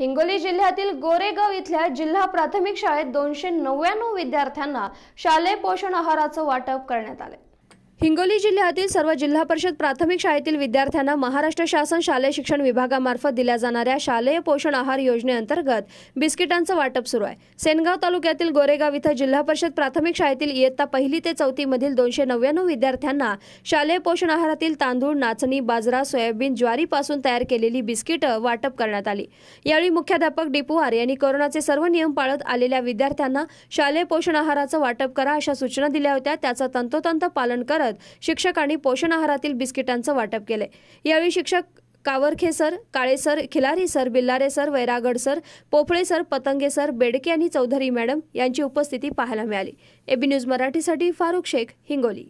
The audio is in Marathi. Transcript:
हिंगोली जिल्ह्यातील गोरेगाव इथल्या जिल्हा प्राथमिक शाळेत दोनशे नव्याण्णव विद्यार्थ्यांना शालेय पोषण आहाराचं वाटप करण्यात आले हिंगोली जिल्ह्यातील सर्व जिल्हा परिषद प्राथमिक शाळेतील विद्यार्थ्यांना महाराष्ट्र शासन शालेय शिक्षण विभागामार्फत दिल्या जाणाऱ्या शालेय पोषण आहार योजनेअंतर्गत बिस्किटांचं वाटप सुरू आहे सेनगाव तालुक्यातील गोरेगाव इथं जिल्हा परिषद प्राथमिक शाळेतील इयत्ता पहिली ते चौथीमधील दोनशे नव्याण्णव विद्यार्थ्यांना शालेय पोषण आहारातील तांदूळ नाचणी बाजरा सोयाबीन ज्वारीपासून तयार केलेली बिस्किटं वाटप करण्यात आली यावेळी मुख्याध्यापक डिपुवार यांनी कोरोनाचे सर्व नियम पाळत आलेल्या विद्यार्थ्यांना शालेय पोषण आहाराचं वाटप करा अशा सूचना दिल्या होत्या त्याचं तंतोतंत पालन करत करत शिक्षकांनी पोषण आहारातील बिस्किटांचं वाटप केले यावेळी शिक्षक Kawarkhe sir Kale sir Khilari sir Billare sir Vairagad sir Pophale sir Patange sir Bedke आणि चौधरी मॅडम यांची उपस्थिती पाहायला मिळाली एबी न्यूज मराठीसाठी फारुख शेख हिंगोली